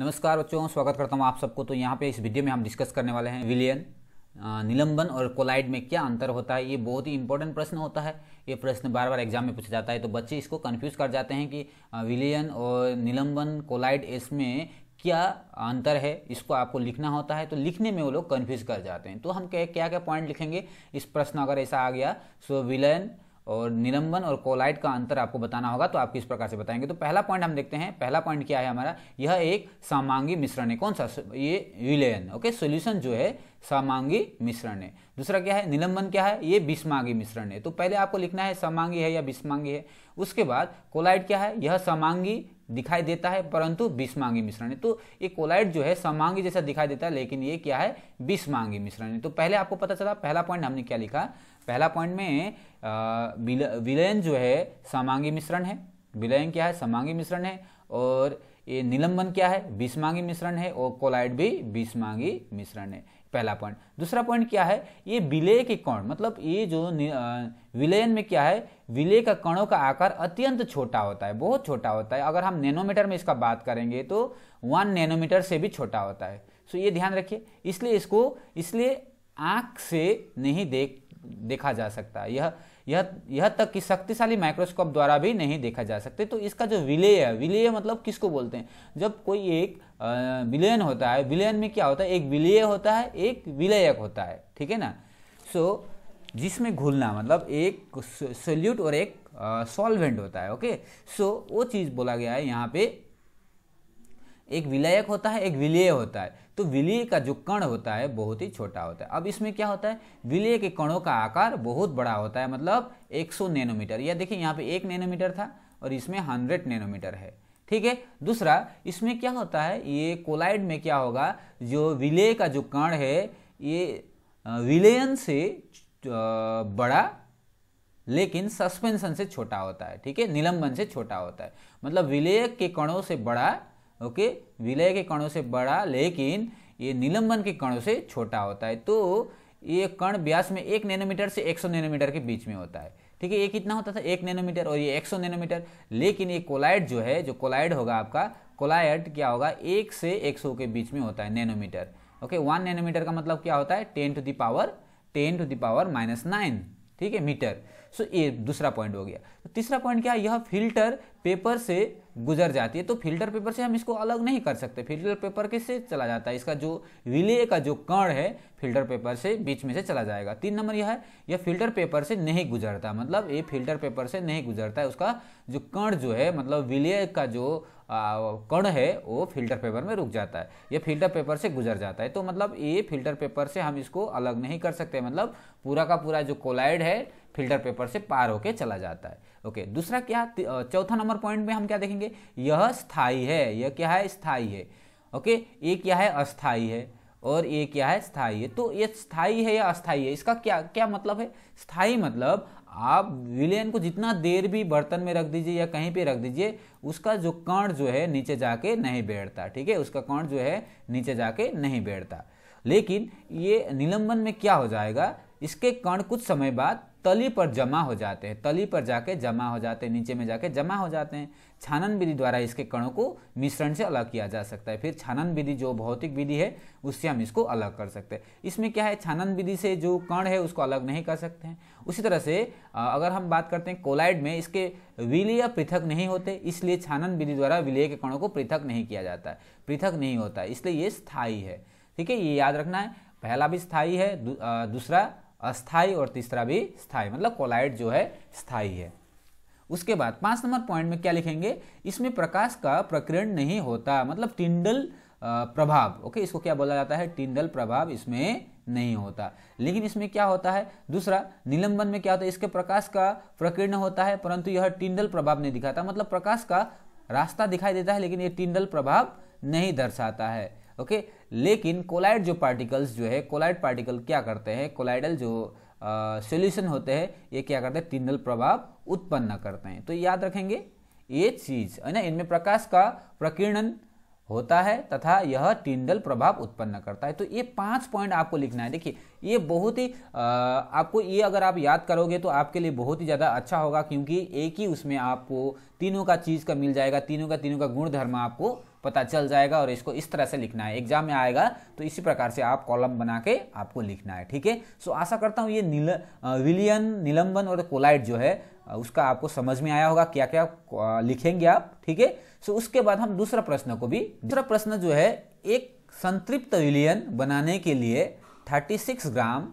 नमस्कार बच्चों स्वागत करता हूँ आप सबको तो यहाँ पे इस वीडियो में हम डिस्कस करने वाले हैं विलियन निलंबन और कोलाइड में क्या अंतर होता है ये बहुत ही इंपॉर्टेंट प्रश्न होता है ये प्रश्न बार बार एग्जाम में पूछा जाता है तो बच्चे इसको कन्फ्यूज़ कर जाते हैं कि विलियन और निलंबन कोलाइड इसमें क्या अंतर है इसको आपको लिखना होता है तो लिखने में वो लोग कन्फ्यूज़ कर जाते हैं तो हम क्या क्या क्या पॉइंट लिखेंगे इस प्रश्न अगर ऐसा आ गया सो विलयन और निलंबन और कोलाइट का अंतर आपको बताना होगा तो आप किस प्रकार से बताएंगे तो पहला पॉइंट हम देखते हैं पहला पॉइंट क्या है हमारा यह एक सामांगी मिश्रण है कौन सा ये विलयन ओके सोल्यूशन जो है सामांगी मिश्रण है दूसरा क्या है निलंबन क्या है ये विषमांगी मिश्रण है तो पहले आपको लिखना है समांगी है या विषमांगी है उसके बाद कोलाइट क्या है यह समांगी दिखाई देता है परंतु विषमांगी मिश्रण है तो ये कोलाइड जो है समांगी जैसा दिखाई देता है लेकिन ये क्या है विषमांगी मिश्रण है तो पहले आपको पता चला पहला पॉइंट हमने क्या लिखा पहला पॉइंट में विलयन जो है समांगी मिश्रण है विलयन क्या है समांगी मिश्रण है और ये निलंबन क्या है बीसमांगी मिश्रण है और कोलाइड भी बीसमांगी मिश्रण है पहला पॉइंट दूसरा पॉइंट क्या है ये विलय के कण मतलब ये जो विलयन में क्या है विलय का कणों का आकार अत्यंत छोटा होता है बहुत छोटा होता है अगर हम नैनोमीटर में इसका बात करेंगे तो वन नैनोमीटर से भी छोटा होता है सो ये ध्यान रखिए इसलिए इसको इसलिए आँख से नहीं देख देखा जा सकता यह यह यह तक कि शक्तिशाली माइक्रोस्कोप द्वारा भी नहीं देखा जा सकते तो इसका जो विलेय है विलेय मतलब किसको बोलते हैं जब कोई एक विलयन होता है विलयन में क्या होता है एक विलेय होता है एक विलयक होता है ठीक है ना सो so, जिसमें घुलना मतलब एक सोल्यूट और एक सॉल्वेंट होता है ओके सो so, वो चीज़ बोला गया है यहाँ पे एक विलयक होता है एक विलेय होता है तो विलय का जो कण होता है बहुत ही छोटा होता है अब इसमें क्या होता है विलय के कणों का आकार बहुत बड़ा होता है मतलब 100 नैनोमीटर या देखिए यहाँ पे एक नैनोमीटर था और इसमें 100 नैनोमीटर है ठीक है दूसरा इसमें क्या होता है ये कोलाइड में क्या होगा जो विलेय का जो कण है ये विलयन से बड़ा लेकिन सस्पेंशन से छोटा होता है ठीक है निलंबन से छोटा होता है मतलब विलेय के कणों से बड़ा ओके विलय के कणों से बड़ा लेकिन ये निलंबन के कणों से छोटा होता है तो ये कण व्यास में एक नैनोमीटर से 100 नैनोमीटर के बीच में होता है ठीक है ये कितना होता था एक नैनोमीटर और ये 100 नैनोमीटर लेकिन ये कोलाइड जो है जो कोलाइड होगा आपका कोलाइड क्या होगा एक से 100 के बीच में होता है नैनोमीटर ओके वन नैनोमीटर का मतलब क्या होता है ten to the power ten to the power minus nine ठीक है मीटर सो ये दूसरा पॉइंट हो गया तो तीसरा पॉइंट क्या है यह फिल्टर पेपर से गुजर जाती है तो फिल्टर पेपर से हम इसको अलग नहीं कर सकते फिल्टर पेपर किससे चला जाता है इसका जो विलय का जो कण है फिल्टर पेपर से बीच में से चला जाएगा तीन नंबर यह है यह फिल्टर पेपर से नहीं गुजरता मतलब ये फिल्टर पेपर से नहीं गुजरता है उसका जो कण जो है मतलब विलय का जो कण है वो फिल्टर पेपर में रुक जाता है यह फिल्टर पेपर से गुजर जाता है तो मतलब ये फिल्टर पेपर से हम इसको अलग नहीं कर सकते मतलब पूरा का पूरा जो कोलाइड है फिल्टर पेपर से पार होके चला जाता है ओके दूसरा क्या चौथा नंबर पॉइंट में हम क्या देखेंगे यह स्थाई है यह क्या है स्थाई है ओके ये क्या है अस्थाई है और ये क्या है स्थाई है तो ये स्थाई है या अस्थाई है इसका क्या क्या मतलब है स्थाई मतलब आप विलयन को जितना देर भी बर्तन में रख दीजिए या कहीं पे रख दीजिए उसका जो कण जो है नीचे जाके नहीं बैठता ठीक है उसका कण जो है नीचे जाके नहीं बैठता लेकिन ये निलंबन में क्या हो जाएगा इसके कण कुछ समय बाद तली पर जमा हो जाते हैं तली पर जाके जमा हो जाते हैं नीचे में जाके जमा हो जाते हैं छानन विधि द्वारा इसके कणों को मिश्रण से अलग किया जा सकता है फिर छानन विधि जो भौतिक विधि है उससे हम इसको अलग कर सकते हैं इसमें क्या है छानन विधि से जो कण है उसको अलग नहीं कर सकते हैं उसी तरह से अगर हम बात करते हैं कोलाइड में इसके विलय पृथक नहीं होते इसलिए छानन विधि द्वारा विलय के कणों को पृथक नहीं किया जाता है पृथक नहीं होता इसलिए ये स्थायी है ठीक है ये याद रखना है पहला भी स्थायी है दूसरा अस्थाई और तीसरा भी स्थाई मतलब कोलाइट जो है स्थाई है उसके बाद पांच नंबर पॉइंट में क्या लिखेंगे इसमें प्रकाश का प्रकरण नहीं होता मतलब टिंडल प्रभाव ओके इसको क्या बोला जाता है टिंडल प्रभाव इसमें नहीं होता लेकिन इसमें क्या होता है दूसरा निलंबन में क्या होता है इसके प्रकाश का प्रकीर्ण होता है परंतु यह टिंडल प्रभाव नहीं दिखाता मतलब प्रकाश का रास्ता दिखाई देता है लेकिन यह टिंडल प्रभाव नहीं दर्शाता है ओके लेकिन कोलाइड जो पार्टिकल्स जो है कोलाइड पार्टिकल क्या करते हैं कोलाइडल जो सोल्यूशन होते हैं ये क्या करते हैं तीनल प्रभाव उत्पन्न करते हैं तो याद रखेंगे ये चीज है ना इनमें प्रकाश का प्रकीर्णन होता है तथा यह टिंडल प्रभाव उत्पन्न करता है तो ये पांच पॉइंट आपको लिखना है देखिए ये बहुत ही आपको ये अगर आप याद करोगे तो आपके लिए बहुत ही ज़्यादा अच्छा होगा क्योंकि एक ही उसमें आपको तीनों का चीज़ का मिल जाएगा तीनों का तीनों का गुण धर्म आपको पता चल जाएगा और इसको इस तरह से लिखना है एग्जाम में आएगा तो इसी प्रकार से आप कॉलम बना के आपको लिखना है ठीक है सो आशा करता हूँ ये नील विलियन निलंबन और कोलाइट जो है उसका आपको समझ में आया होगा क्या क्या लिखेंगे आप ठीक है सो उसके बाद हम दूसरा प्रश्न को भी दूसरा प्रश्न जो है एक संतृप्त विलियन बनाने के लिए 36 ग्राम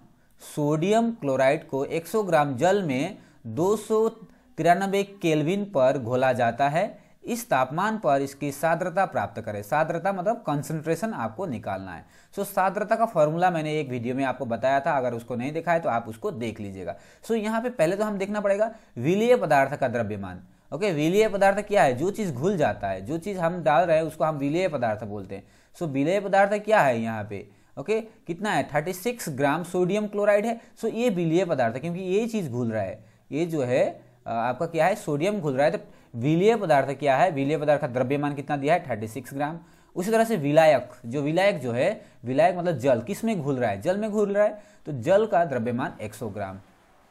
सोडियम क्लोराइड को 100 ग्राम जल में दो सौ तिरानबे केल्विन पर घोला जाता है इस तापमान पर इसकी साद्रता प्राप्त करें साद्रता मतलब कंसंट्रेशन आपको निकालना है सो so, साद्रता का फॉर्मूला मैंने एक वीडियो में आपको बताया था अगर उसको नहीं देखा है तो आप उसको देख लीजिएगा सो so, यहाँ पे पहले तो हम देखना पड़ेगा विलीय पदार्थ का द्रव्यमान ओके okay, विलीय पदार्थ क्या है जो चीज़ घुल जाता है जो चीज़ हम डाल रहे हैं उसको हम विलीय पदार्थ बोलते हैं सो so, विलीय पदार्थ क्या है यहाँ पे ओके okay, कितना है thirty six gram sodium chloride है सो so, ये विलीय पदार्थ क्योंकि ये चीज़ घुल रहा है ये जो है आपका क्या है सोडियम घुल रहा है तो विलय पदार्थ क्या है विलय पदार्थ का द्रव्यमान कितना दिया है थर्टी सिक्स ग्राम उसी तरह से विलायक जो विलायक जो है विलायक मतलब जल किस में घुल रहा है जल में घुल रहा है तो जल का द्रव्यमान 100 ग्राम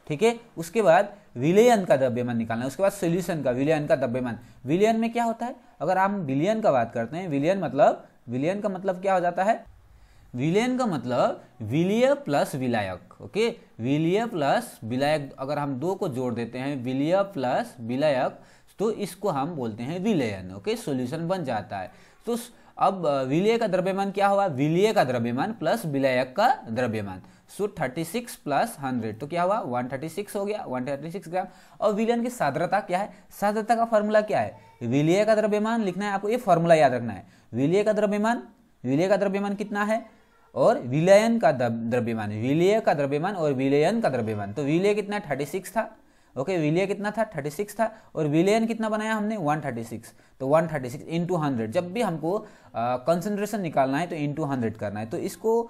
ठीक है उसके बाद विलयन का द्रव्यमान निकालना है उसके बाद सोल्यूशन का विलयन का द्रव्यमान विलयन में क्या होता है अगर हम विलयन का बात करते हैं विलयन मतलब विलयन का मतलब क्या हो जाता है विलयन का मतलब विलय प्लस विलायक ओके विलय प्लस विलायक अगर हम दो को जोड़ देते हैं विलय प्लस विलायक तो इसको हम बोलते हैं विलयन ओके सॉल्यूशन बन जाता है तो अब विलय का द्रव्यमान क्या हुआ विलय का द्रव्यमान प्लस विलयक का द्रव्यमान so thirty six plus hundred तो क्या हुआ सिक्स हो गया सिक्स ग्राम और विलयन की साद्रता क्या है साद्रता का फॉर्मूला क्या है विलय का द्रव्यमान लिखना है आपको ये फॉर्मूला याद रखना है विलय का द्रव्यमान विलय का द्रव्यमान कितना है और विलयन का द्रव्यमान विलय का द्रव्यमान और विलयन का द्रव्यमान तो विलय कितना थर्टी सिक्स था ओके विलिया कितना था 36 था और विलियन कितना बनाया हमने 136 तो 136 थर्टी सिक्स इंटू हंड्रेड जब भी हमको कंसनट्रेशन निकालना है तो इंटू हंड्रेड करना है तो इसको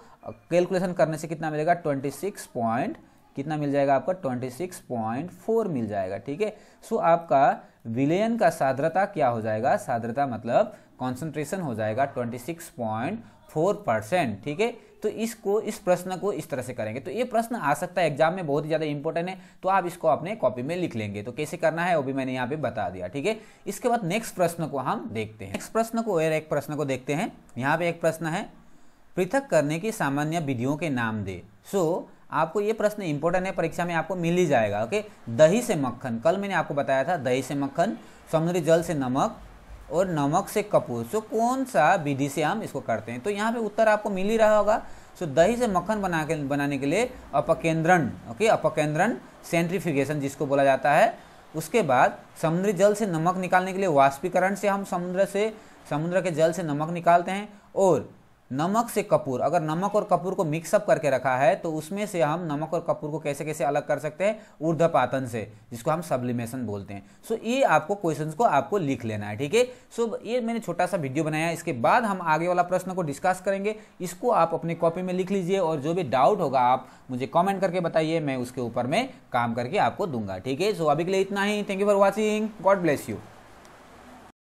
कैलकुलेशन करने से कितना मिलेगा 26.5 कितना मिल जाएगा आपका 26.4 मिल जाएगा ठीक है सो आपका विलयन का साद्रता क्या हो जाएगा साद्रता मतलब कॉन्सेंट्रेशन हो जाएगा 26.4 परसेंट ठीक है तो इसको इस प्रश्न को इस तरह से करेंगे तो ये प्रश्न आ सकता है एग्जाम में बहुत ही ज़्यादा इंपॉर्टेंट है तो आप इसको अपने कॉपी में लिख लेंगे तो कैसे करना है वो भी मैंने यहाँ पे बता दिया ठीक है इसके बाद नेक्स्ट प्रश्न को हम देखते हैं नेक्स्ट प्रश्न को और एक प्रश्न को देखते हैं यहाँ पे एक प्रश्न है पृथक करने की सामान्य विधियों के नाम दे सो so, आपको ये प्रश्न इंपॉर्टेंट है परीक्षा में आपको मिल ही जाएगा ओके दही से मक्खन कल मैंने आपको बताया था दही से मक्खन समुद्री जल से नमक और नमक से कपूर सो कौन सा विधि से हम इसको करते हैं तो यहाँ पे उत्तर आपको मिल ही रहा होगा सो दही से मक्खन बना के बनाने के लिए अपकेंद्रण ओके अपकेंद्रण सेंट्रीफिकेशन जिसको बोला जाता है उसके बाद समुद्री जल से नमक निकालने के लिए वाष्पीकरण से हम समुद्र से समुद्र के जल से नमक निकालते हैं और नमक से कपूर अगर नमक और कपूर को मिक्सअप करके रखा है तो उसमें से हम नमक और कपूर को कैसे कैसे अलग कर सकते हैं ऊर्धपातन से जिसको हम सब्लिमेशन बोलते हैं सो ये आपको क्वेश्चन को आपको लिख लेना है ठीक है सो ये मैंने छोटा सा वीडियो बनाया इसके बाद हम आगे वाला प्रश्न को डिस्कस करेंगे इसको आप अपनी कॉपी में लिख लीजिए और जो भी डाउट होगा आप मुझे कॉमेंट करके बताइए मैं उसके ऊपर में काम करके आपको दूंगा ठीक है सो अभी के लिए इतना ही thank you for watching God bless you